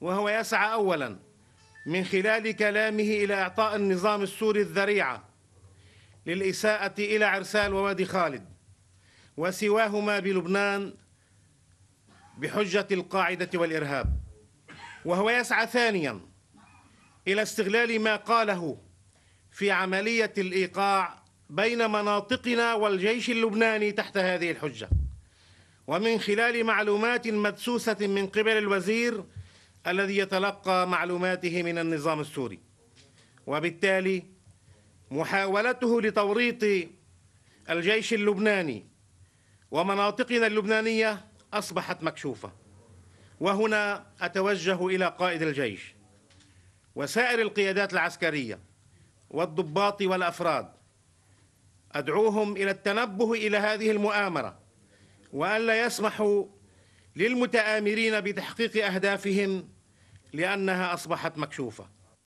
وهو يسعى أولا من خلال كلامه إلى إعطاء النظام السوري الذريعة للإساءة إلى عرسال ووادي خالد وسواهما بلبنان بحجة القاعدة والإرهاب وهو يسعى ثانيا إلى استغلال ما قاله في عملية الإيقاع بين مناطقنا والجيش اللبناني تحت هذه الحجة ومن خلال معلومات مدسوسة من قبل الوزير الذي يتلقى معلوماته من النظام السوري وبالتالي محاولته لتوريط الجيش اللبناني ومناطقنا اللبنانية أصبحت مكشوفة وهنا أتوجه إلى قائد الجيش وسائر القيادات العسكرية والضباط والأفراد أدعوهم إلى التنبه إلى هذه المؤامرة وألا يسمحوا للمتآمرين بتحقيق أهدافهم لأنها أصبحت مكشوفة